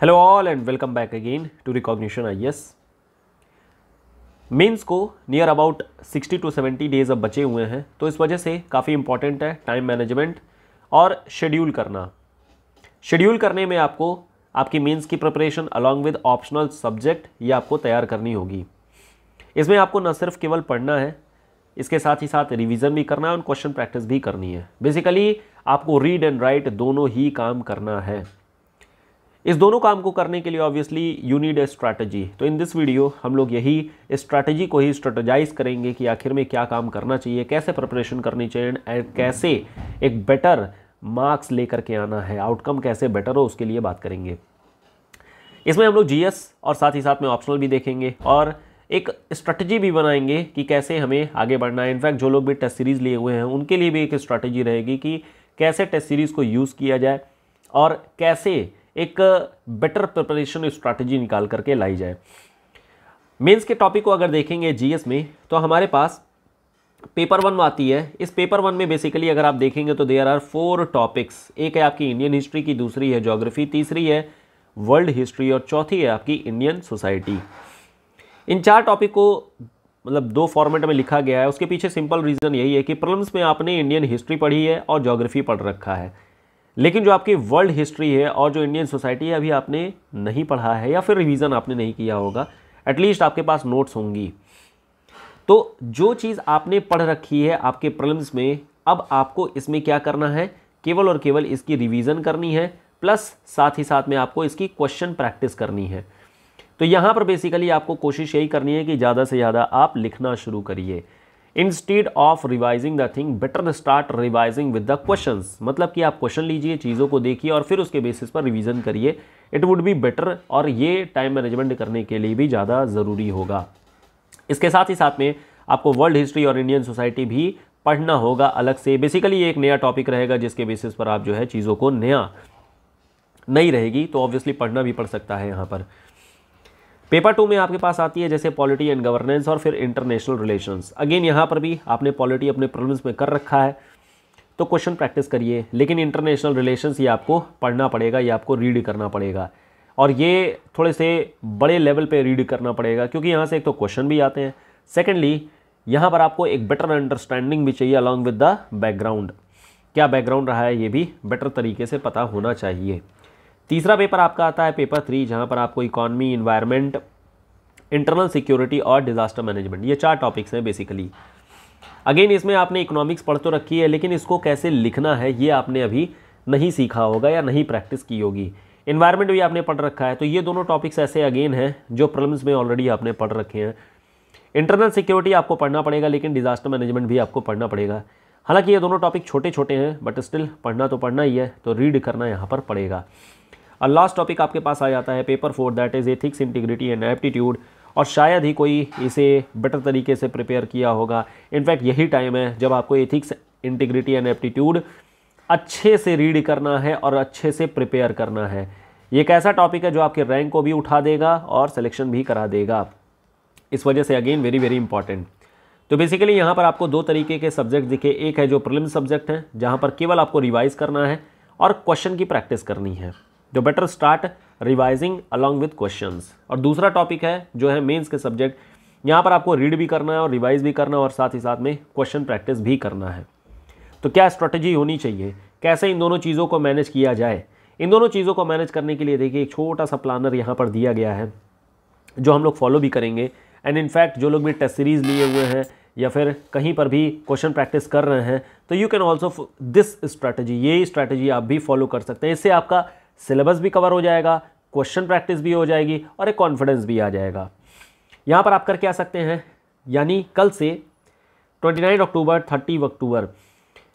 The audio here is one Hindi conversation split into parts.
hello all and welcome back again to recognition I S mains को नियर अबाउट 60 टू 70 डेज अब बचे हुए हैं तो इस वजह से काफ़ी इंपॉर्टेंट है टाइम मैनेजमेंट और शेड्यूल करना शेड्यूल करने में आपको आपकी मीन्स की preparation along with optional subject ये आपको तैयार करनी होगी इसमें आपको न सिर्फ केवल पढ़ना है इसके साथ ही साथ रिवीजन भी करना है और क्वेश्चन प्रैक्टिस भी करनी है बेसिकली आपको रीड एंड राइट दोनों ही काम करना है इस दोनों काम को करने के लिए obviously you need a strategy तो इन दिस वीडियो हम लोग यही स्ट्रैटेजी को ही स्ट्रेटेजाइज करेंगे कि आखिर में क्या काम करना चाहिए कैसे प्रिपरेशन करनी चाहिए एंड कैसे एक बेटर मार्क्स लेकर के आना है आउटकम कैसे बेटर हो उसके लिए बात करेंगे इसमें हम लोग जीएस और साथ ही साथ में ऑप्शनल भी देखेंगे और एक स्ट्रैटेजी भी बनाएंगे कि कैसे हमें आगे बढ़ना है इनफैक्ट जो लोग भी टेस्ट सीरीज़ लिए हुए हैं उनके लिए भी एक स्ट्रैटेजी रहेगी कि कैसे टेस्ट सीरीज़ को यूज़ किया जाए और कैसे एक बेटर प्रिपरेशन स्ट्रैटेजी निकाल करके लाई जाए मेंस के टॉपिक को अगर देखेंगे जीएस में तो हमारे पास पेपर वन आती है इस पेपर वन में बेसिकली अगर आप देखेंगे तो देयर आर फोर टॉपिक्स एक है आपकी इंडियन हिस्ट्री की दूसरी है जोग्राफी तीसरी है वर्ल्ड हिस्ट्री और चौथी है आपकी इंडियन सोसाइटी इन चार टॉपिक को मतलब दो फॉर्मेट में लिखा गया है उसके पीछे सिंपल रीज़न यही है कि प्रॉब्लम्स में आपने इंडियन हिस्ट्री पढ़ी है और जोग्राफी पढ़ रखा है लेकिन जो आपकी वर्ल्ड हिस्ट्री है और जो इंडियन सोसाइटी है अभी आपने नहीं पढ़ा है या फिर रिवीजन आपने नहीं किया होगा एटलीस्ट आपके पास नोट्स होंगी तो जो चीज़ आपने पढ़ रखी है आपके प्रलम्स में अब आपको इसमें क्या करना है केवल और केवल इसकी रिवीजन करनी है प्लस साथ ही साथ में आपको इसकी क्वेश्चन प्रैक्टिस करनी है तो यहाँ पर बेसिकली आपको कोशिश यही करनी है कि ज़्यादा से ज़्यादा आप लिखना शुरू करिए instead of revising the thing better start revising with the question मतलब कि आप क्वेश्चन लीजिए चीज़ों को देखिए और फिर उसके बेसिस पर रिविजन करिए इट वुड बी बेटर और ये टाइम मैनेजमेंट करने के लिए भी ज़्यादा ज़रूरी होगा इसके साथ ही साथ में आपको वर्ल्ड हिस्ट्री और इंडियन सोसाइटी भी पढ़ना होगा अलग से बेसिकली ये एक नया टॉपिक रहेगा जिसके बेसिस पर आप जो है चीज़ों को नया नहीं रहेगी तो ऑब्वियसली पढ़ना भी पड़ सकता है यहाँ पर पेपर टू में आपके पास आती है जैसे पॉलिटी एंड गवर्नेंस और फिर इंटरनेशनल रिलेशंस अगेन यहाँ पर भी आपने पॉलिटी अपने प्रॉब्लम्स में कर रखा है तो क्वेश्चन प्रैक्टिस करिए लेकिन इंटरनेशनल रिलेशंस ये आपको पढ़ना पड़ेगा ये आपको रीड करना पड़ेगा और ये थोड़े से बड़े लेवल पे रीड करना पड़ेगा क्योंकि यहाँ से एक तो क्वेश्चन भी आते हैं सेकेंडली यहाँ पर आपको एक बेटर अंडरस्टैंडिंग भी चाहिए अलॉन्ग विद द बैकग्राउंड क्या बैकग्राउंड रहा है ये भी बेटर तरीके से पता होना चाहिए तीसरा पेपर आपका आता है पेपर थ्री जहाँ पर आपको इकॉनमी इन्वायरमेंट इंटरनल सिक्योरिटी और डिज़ास्टर मैनेजमेंट ये चार टॉपिक्स हैं बेसिकली अगेन इसमें आपने इकोनॉमिक्स पढ़ तो रखी है लेकिन इसको कैसे लिखना है ये आपने अभी नहीं सीखा होगा या नहीं प्रैक्टिस की होगी इन्वायरमेंट भी आपने पढ़ रखा है तो ये दोनों टॉपिक्स ऐसे अगेन हैं जो प्रॉब्लम्स में ऑलरेडी आपने पढ़ रखे हैं इंटरनल सिक्योरिटी आपको पढ़ना पड़ेगा लेकिन डिज़ास्टर मैनेजमेंट भी आपको पढ़ना पड़ेगा हालांकि ये दोनों टॉपिक छोटे छोटे हैं बट स्टिल पढ़ना तो पढ़ना ही है तो रीड करना यहाँ पर पड़ेगा और लास्ट टॉपिक आपके पास आ जाता है paper four that is ethics integrity and aptitude और शायद ही कोई इसे बेटर तरीके से प्रिपेयर किया होगा इनफैक्ट यही टाइम है जब आपको एथिक्स इंटीग्रिटी एंड एप्टीट्यूड अच्छे से रीड करना है और अच्छे से प्रिपेयर करना है ये एक ऐसा टॉपिक है जो आपके रैंक को भी उठा देगा और सिलेक्शन भी करा देगा इस वजह से अगेन वेरी वेरी इंपॉर्टेंट तो बेसिकली यहाँ पर आपको दो तरीके के सब्जेक्ट दिखे एक है जो प्रिलिम सब्जेक्ट हैं जहाँ पर केवल आपको रिवाइज़ करना है और क्वेश्चन की प्रैक्टिस करनी है जो better start revising along with question और दूसरा टॉपिक है जो है मेन्स के सब्जेक्ट यहाँ पर आपको रीड भी करना है और रिवाइज भी करना है और साथ ही साथ में क्वेश्चन प्रैक्टिस भी करना है तो क्या स्ट्रेटजी होनी चाहिए कैसे इन दोनों चीज़ों को मैनेज किया जाए इन दोनों चीज़ों को मैनेज करने के लिए देखिए एक छोटा सा प्लानर यहाँ पर दिया गया है जो हम लोग फॉलो भी करेंगे एंड इनफैक्ट जो लोग भी टेस्ट सीरीज़ लिए हुए हैं या फिर कहीं पर भी क्वेश्चन प्रैक्टिस कर रहे हैं तो you can also this strategy ये स्ट्रैटेजी आप भी फॉलो कर सकते हैं इससे आपका सिलेबस भी कवर हो जाएगा क्वेश्चन प्रैक्टिस भी हो जाएगी और एक कॉन्फिडेंस भी आ जाएगा यहाँ पर आप करके आ सकते हैं यानी कल से 29 अक्टूबर 30 अक्टूबर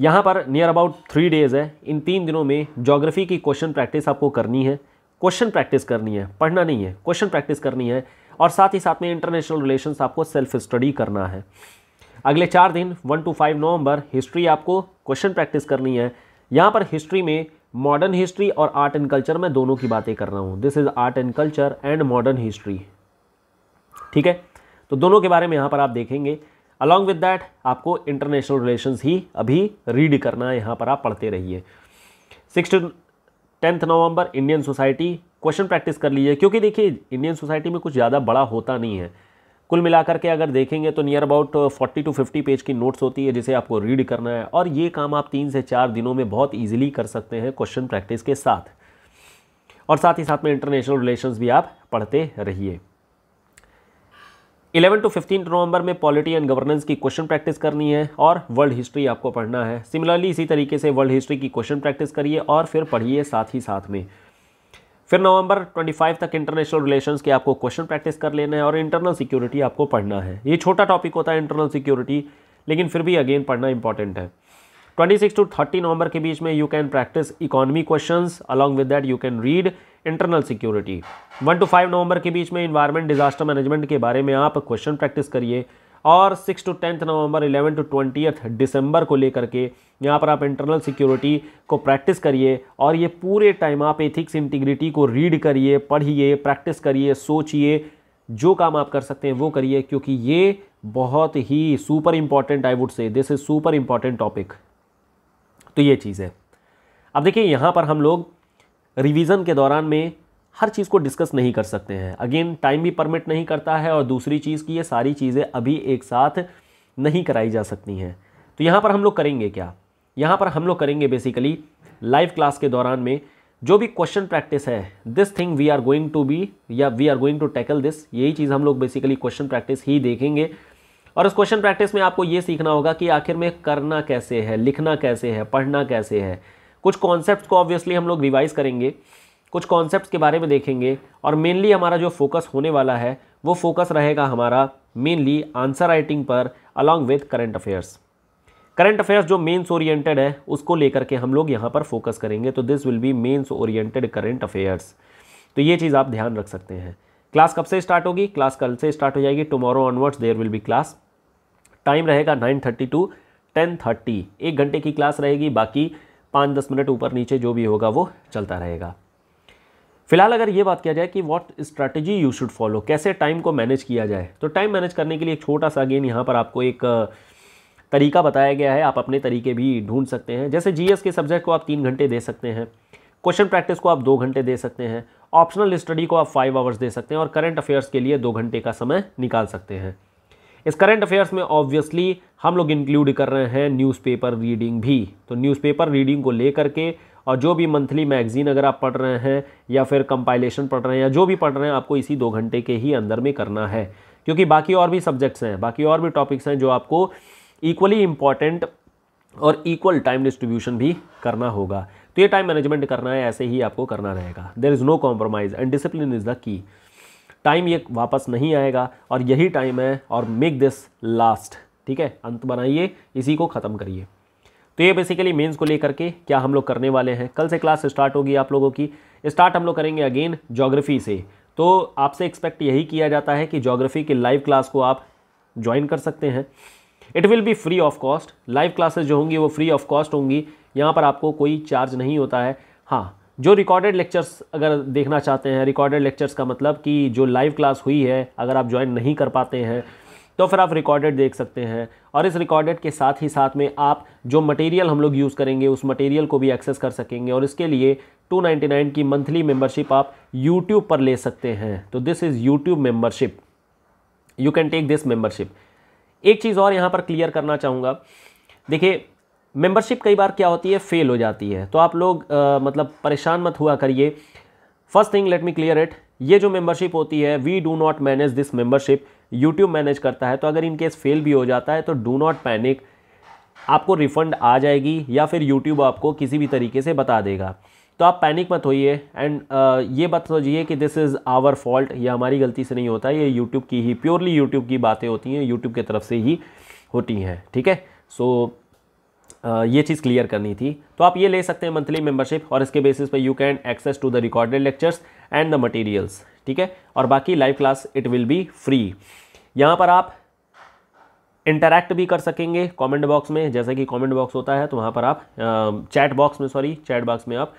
यहाँ पर नियर अबाउट थ्री डेज़ है इन तीन दिनों में जोग्राफ़ी की क्वेश्चन प्रैक्टिस आपको करनी है क्वेश्चन प्रैक्टिस करनी है पढ़ना नहीं है क्वेश्चन प्रैक्टिस करनी है और साथ ही साथ में इंटरनेशनल रिलेशंस आपको सेल्फ स्टडी करना है अगले चार दिन one to five November history आपको क्वेश्चन प्रैक्टिस करनी है यहाँ पर हिस्ट्री में मॉडर्न हिस्ट्री और आर्ट एंड कल्चर में दोनों की बातें कर रहा हूँ this is art and culture and modern history ठीक है तो दोनों के बारे में यहाँ पर आप देखेंगे अलॉन्ग विद डैट आपको इंटरनेशनल रिलेशंस ही अभी रीड करना है यहाँ पर आप पढ़ते रहिए six tenth November Indian society question practice कर लीजिए क्योंकि देखिए इंडियन सोसाइटी में कुछ ज़्यादा बड़ा होता नहीं है कुल मिलाकर के अगर देखेंगे तो नियर अबाउट 40 टू 50 पेज की नोट्स होती है जिसे आपको रीड करना है और ये काम आप तीन से चार दिनों में बहुत ईजिली कर सकते हैं क्वेश्चन प्रैक्टिस के साथ और साथ ही साथ में इंटरनेशनल रिलेशंस भी आप पढ़ते रहिए 11 टू 15 नवंबर में पॉलिटी एंड गवर्नेंस की क्वेश्चन प्रैक्टिस करनी है और वर्ल्ड हिस्ट्री आपको पढ़ना है सिमिलरली इसी तरीके से वर्ल्ड हिस्ट्री की क्वेश्चन प्रैक्टिस करिए और फिर पढ़िए साथ ही साथ में फिर नवंबर 25 तक इंटरनेशनल रिलेशंस के आपको क्वेश्चन प्रैक्टिस कर लेना है और इंटरनल सिक्योरिटी आपको पढ़ना है ये छोटा टॉपिक होता है इंटरनल सिक्योरिटी लेकिन फिर भी अगेन पढ़ना इंपॉर्टेंट है 26 टू 30 नवंबर के बीच में you can practice economy question along with that you can read internal security one to five नवंबर के बीच में इन्वायरमेंट डिजास्टर मैनेजमेंट के बारे में आप क्वेश्चन प्रैक्टिस करिए और six to tenth November eleven to twenty December को लेकर के यहाँ पर आप इंटरनल सिक्योरिटी को प्रैक्टिस करिए और ये पूरे टाइम आप एथिक्स इंटीग्रिटी को रीड करिए पढ़िए प्रैक्टिस करिए सोचिए जो काम आप कर सकते हैं वो करिए क्योंकि ये बहुत ही super important I would say this is super important topic तो ये चीज़ है अब देखिए यहाँ पर हम लोग रिवीजन के दौरान में हर चीज़ को डिस्कस नहीं कर सकते हैं अगेन टाइम भी परमिट नहीं करता है और दूसरी चीज़ की ये सारी चीज़ें अभी एक साथ नहीं कराई जा सकती हैं तो यहाँ पर हम लोग करेंगे क्या यहाँ पर हम लोग करेंगे बेसिकली लाइव क्लास के दौरान में जो भी क्वेश्चन प्रैक्टिस है this thing we are going to be या we are going to tackle this यही चीज़ हम लोग बेसिकली क्वेश्चन प्रैक्टिस ही देखेंगे और इस क्वेश्चन प्रैक्टिस में आपको ये सीखना होगा कि आखिर में करना कैसे है लिखना कैसे है पढ़ना कैसे है कुछ कॉन्सेप्ट को ऑब्वियसली हम लोग रिवाइज़ करेंगे कुछ कॉन्सेप्ट्स के बारे में देखेंगे और मेनली हमारा जो फोकस होने वाला है वो फोकस रहेगा हमारा मेनली आंसर राइटिंग पर along with current affairs current affairs जो मेंस ओरिएंटेड है उसको लेकर के हम लोग यहाँ पर फोकस करेंगे तो this will be mains oriented current affairs तो ये चीज़ आप ध्यान रख सकते हैं क्लास कब से स्टार्ट होगी क्लास कल से स्टार्ट हो जाएगी tomorrow onwards there will be class time रहेगा nine thirty to ten thirty एक घंटे की क्लास रहेगी बाकी पाँच दस मिनट ऊपर नीचे जो भी होगा वो चलता रहेगा फिलहाल अगर ये बात किया जाए कि what strategy you should follow कैसे टाइम को मैनेज किया जाए तो टाइम मैनेज करने के लिए एक छोटा सा अगेन यहाँ पर आपको एक तरीका बताया गया है आप अपने तरीके भी ढूंढ सकते हैं जैसे जीएस के सब्जेक्ट को आप तीन घंटे दे सकते हैं क्वेश्चन प्रैक्टिस को आप दो घंटे दे सकते हैं ऑप्शनल स्टडी को आप फाइव आवर्स दे सकते हैं और करंट अफेयर्स के लिए दो घंटे का समय निकाल सकते हैं इस करंट अफेयर्स में ऑब्वियसली हम लोग इंक्लूड कर रहे हैं न्यूज़पेपर रीडिंग भी तो न्यूज़पेपर रीडिंग को लेकर के और जो भी मंथली मैगज़ीन अगर आप पढ़ रहे हैं या फिर कंपाइलेशन पढ़ रहे हैं या जो भी पढ़ रहे हैं आपको इसी दो घंटे के ही अंदर में करना है क्योंकि बाकी और भी सब्जेक्ट्स हैं बाकी और भी टॉपिक्स हैं जो आपको इक्वली इम्पॉर्टेंट और इक्वल टाइम डिस्ट्रीब्यूशन भी करना होगा तो ये टाइम मैनेजमेंट करना है ऐसे ही आपको करना रहेगा there is no compromise and discipline is the key time ये वापस नहीं आएगा और यही टाइम है और मेक दिस लास्ट ठीक है अंत बनाइए इसी को ख़त्म करिए तो ये बेसिकली मेंस को लेकर के क्या हम लोग करने वाले हैं कल से क्लास स्टार्ट होगी आप लोगों की स्टार्ट हम लोग करेंगे अगेन जोग्राफ़ी से तो आपसे एक्सपेक्ट यही किया जाता है कि जोग्राफ़ी की लाइव क्लास को आप ज्वाइन कर सकते हैं it will be free of cost live classes जो होंगी वो फ्री ऑफ कॉस्ट होंगी यहाँ पर आपको कोई चार्ज नहीं होता है हाँ जो रिकॉर्डेड लेक्चर्स अगर देखना चाहते हैं रिकॉर्डेड लेक्चर्स का मतलब कि जो लाइव क्लास हुई है अगर आप ज्वाइन नहीं कर पाते हैं तो फिर आप रिकॉर्डेड देख सकते हैं और इस रिकॉर्डेड के साथ ही साथ में आप जो मटेरियल हम लोग यूज़ करेंगे उस मटेरियल को भी एक्सेस कर सकेंगे और इसके लिए 299 की मंथली मेंबरशिप आप यूट्यूब पर ले सकते हैं तो this is YouTube membership you can take this membership एक चीज़ और यहाँ पर क्लियर करना चाहूँगा देखिए मेंबरशिप कई बार क्या होती है फेल हो जाती है तो आप लोग आ, मतलब परेशान मत हुआ करिए first thing let me clear it ये जो मेंबरशिप होती है we do not manage this membership YouTube manage करता है तो अगर इन केस फेल भी हो जाता है तो डू नॉट पैनिक आपको रिफ़ंड आ जाएगी या फिर यूट्यूब आपको किसी भी तरीके से बता देगा तो आप पैनिक मत होइए एंड ये बात समझिए कि दिस इज़ आवर फॉल्ट ये हमारी गलती से नहीं होता ये यूट्यूब की ही प्योरली यूट्यूब की बातें होती हैं यूट्यूब की तरफ से ही होती हैं ठीक है सो so, ये चीज़ क्लियर करनी थी तो आप ये ले सकते हैं मंथली मेंबरशिप और इसके बेसिस पर you can access to the recorded lectures and the materials ठीक है और बाकी live class it will be free यहाँ पर आप इंटरेक्ट भी कर सकेंगे कमेंट बॉक्स में जैसे कि कमेंट बॉक्स होता है तो वहाँ पर आप चैट बॉक्स में सॉरी चैट बॉक्स में आप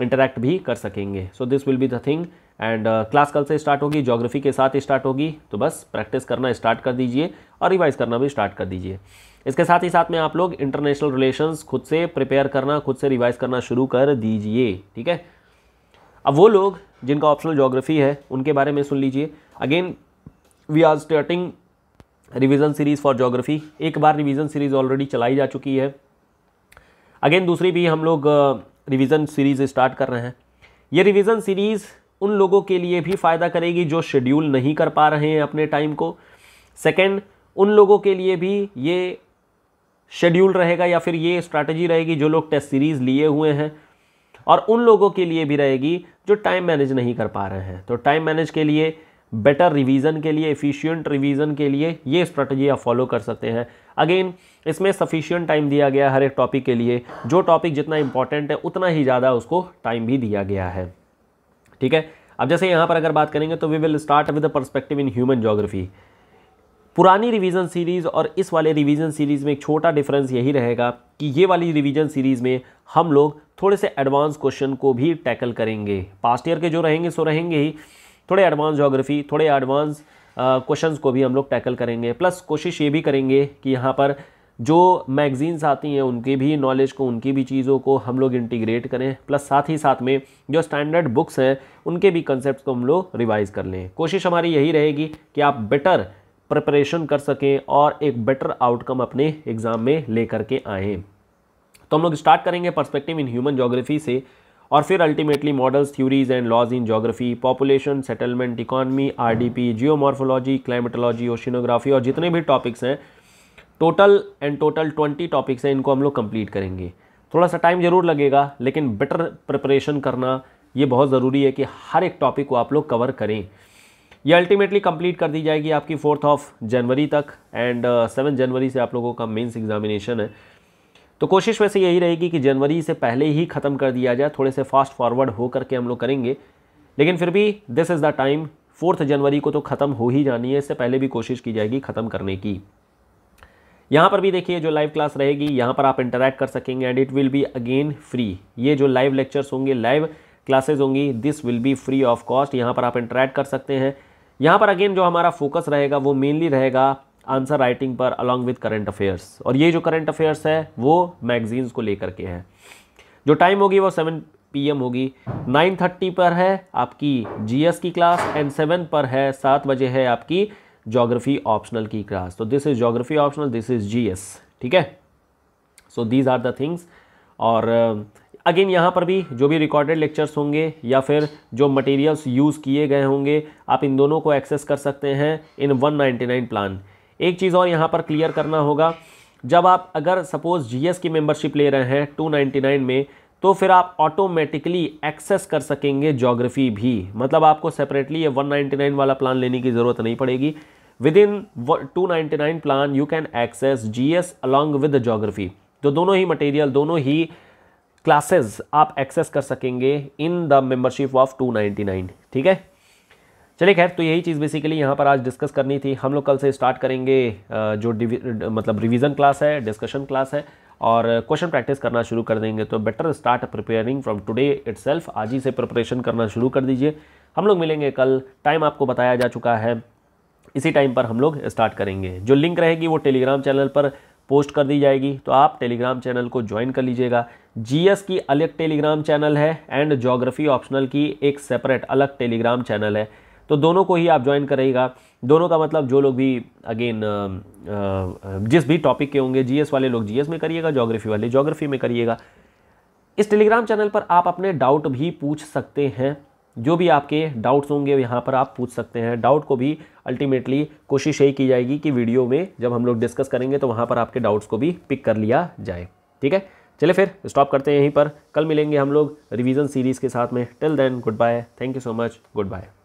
इंटरेक्ट भी कर सकेंगे so this will be the thing and class कल से स्टार्ट होगी जोग्राफी के साथ स्टार्ट होगी तो बस प्रैक्टिस करना स्टार्ट कर दीजिए और रिवाइज करना भी स्टार्ट कर दीजिए इसके साथ ही साथ में आप लोग इंटरनेशनल रिलेशंस खुद से प्रिपेयर करना खुद से रिवाइज करना शुरू कर दीजिए ठीक है अब वो लोग जिनका ऑप्शनल जोग्राफी है उनके बारे में सुन लीजिए again we are starting revision series for geography एक बार रिविज़न सीरीज़ ऑलरेडी चलाई जा चुकी है अगेन दूसरी भी हम लोग रिविज़न सीरीज़ स्टार्ट कर रहे हैं ये रिविज़न सीरीज़ उन लोगों के लिए भी फ़ायदा करेगी जो शेड्यूल नहीं कर पा रहे हैं अपने टाइम को सेकेंड उन लोगों के लिए भी ये शेड्यूल रहेगा या फिर ये स्ट्रैटेजी रहेगी जो लोग टेस्ट सीरीज़ लिए हुए हैं और उन लोगों के लिए भी रहेगी जो टाइम मैनेज नहीं कर पा रहे हैं तो टाइम मैनेज के लिए बेटर रिवीजन के लिए एफिशिएंट रिवीजन के लिए ये स्ट्रेटजी आप फॉलो कर सकते हैं अगेन इसमें सफिशियंट टाइम दिया गया हर एक टॉपिक के लिए जो टॉपिक जितना इंपॉर्टेंट है उतना ही ज़्यादा उसको टाइम भी दिया गया है ठीक है अब जैसे यहाँ पर अगर बात करेंगे तो we will start with perspective in human geography पुरानी रिवीजन सीरीज़ और इस वाले रिवीजन सीरीज़ में एक छोटा डिफरेंस यही रहेगा कि ये वाली रिवीजन सीरीज़ में हम लोग थोड़े से एडवांस क्वेश्चन को भी टैकल करेंगे पास्ट ईयर के जो रहेंगे सो रहेंगे ही थोड़े एडवांस जोग्राफ़ी थोड़े एडवांस क्वेश्चन uh, को भी हम लोग टैकल करेंगे प्लस कोशिश ये भी करेंगे कि यहाँ पर जो मैगज़ीन्स आती हैं उनकी भी नॉलेज को उनकी भी चीज़ों को हम लोग इंटीग्रेट करें प्लस साथ ही साथ में जो स्टैंडर्ड बुक्स हैं उनके भी कंसेप्ट को हम लोग रिवाइज़ कर लें कोशिश हमारी यही रहेगी कि आप बेटर प्रिपरेशन कर सकें और एक बेटर आउटकम अपने एग्ज़ाम में ले करके आएँ तो हम लोग स्टार्ट करेंगे पर्सपेक्टिव इन ह्यूमन जोग्राफी से और फिर ultimately models theories and laws in geography population settlement economy P geomorphology climatology oceanography और जितने भी टॉपिक्स हैं total and total twenty topics हैं इनको हम लोग कंप्लीट करेंगे थोड़ा सा टाइम ज़रूर लगेगा लेकिन बेटर प्रिपरेशन करना ये बहुत ज़रूरी है कि हर एक टॉपिक को आप लोग कवर करें ये अल्टीमेटली कंप्लीट कर दी जाएगी आपकी फोर्थ ऑफ जनवरी तक एंड सेवन जनवरी से आप लोगों का मेंस एग्जामिनेशन है तो कोशिश वैसे यही रहेगी कि जनवरी से पहले ही ख़त्म कर दिया जाए थोड़े से फास्ट फॉरवर्ड हो करके हम लोग करेंगे लेकिन फिर भी this is the time fourth January को तो ख़त्म हो ही जानी है इससे पहले भी कोशिश की जाएगी ख़त्म करने की यहाँ पर भी देखिए जो लाइव क्लास रहेगी यहाँ पर आप इंटरेक्ट कर सकेंगे and it will be again free ये जो लाइव लेक्चर्स होंगे लाइव क्लासेज होंगी this will be free of cost यहाँ पर आप इंटरेक्ट कर सकते हैं यहाँ पर अगेन जो हमारा फोकस रहेगा वो मेनली रहेगा आंसर राइटिंग पर अलॉन्ग विद करंट अफेयर्स और ये जो करंट अफेयर्स है वो मैगजीन्स को लेकर के हैं जो टाइम होगी वो सेवन पी होगी नाइन थर्टी पर है आपकी जी की क्लास एंड सेवन पर है सात बजे है आपकी जोग्राफी ऑप्शनल की क्लास तो this is geography optional this is G ठीक है so these are the things और अगेन uh, यहाँ पर भी जो भी रिकॉर्डेड लेक्चर्स होंगे या फिर जो मटेरियल्स यूज़ किए गए होंगे आप इन दोनों को एक्सेस कर सकते हैं इन 199 प्लान एक चीज़ और यहाँ पर क्लियर करना होगा जब आप अगर सपोज़ जीएस की मेंबरशिप ले रहे हैं 299 में तो फिर आप ऑटोमेटिकली एक्सेस कर सकेंगे जोग्राफी भी मतलब आपको सेपरेटली ये 199 वाला प्लान लेने की ज़रूरत नहीं पड़ेगी within two plan you can access G S along with geography तो दोनों ही मटेरियल दोनों ही क्लासेस आप एक्सेस कर सकेंगे इन द मेंबरशिप ऑफ 299 ठीक है चलिए खैर तो यही चीज़ बेसिकली यहाँ पर आज डिस्कस करनी थी हम लोग कल से स्टार्ट करेंगे जो मतलब रिवीजन क्लास है डिस्कशन क्लास है और क्वेश्चन प्रैक्टिस करना शुरू कर देंगे तो better start preparing from today it आज ही से प्रिपरेशन करना शुरू कर दीजिए हम लोग मिलेंगे कल टाइम आपको बताया जा चुका है इसी टाइम पर हम लोग स्टार्ट करेंगे जो लिंक रहेगी वो टेलीग्राम चैनल पर पोस्ट कर दी जाएगी तो आप टेलीग्राम चैनल को ज्वाइन कर लीजिएगा जीएस की अलग टेलीग्राम चैनल है एंड जोग्राफी ऑप्शनल की एक सेपरेट अलग टेलीग्राम चैनल है तो दोनों को ही आप ज्वाइन करेगा दोनों का मतलब जो लोग भी अगेन जिस भी टॉपिक के होंगे जीएस वाले लोग जीएस में करिएगा जोग्राफी वाले ज्योग्राफी में करिएगा इस टेलीग्राम चैनल पर आप अपने डाउट भी पूछ सकते हैं जो भी आपके डाउट्स होंगे यहाँ पर आप पूछ सकते हैं डाउट को भी अल्टीमेटली कोशिश यही की जाएगी कि वीडियो में जब हम लोग डिस्कस करेंगे तो वहाँ पर आपके डाउट्स को भी पिक कर लिया जाए ठीक है चले फिर स्टॉप करते हैं यहीं पर कल मिलेंगे हम लोग रिवीजन सीरीज़ के साथ में till then goodbye thank you so much good bye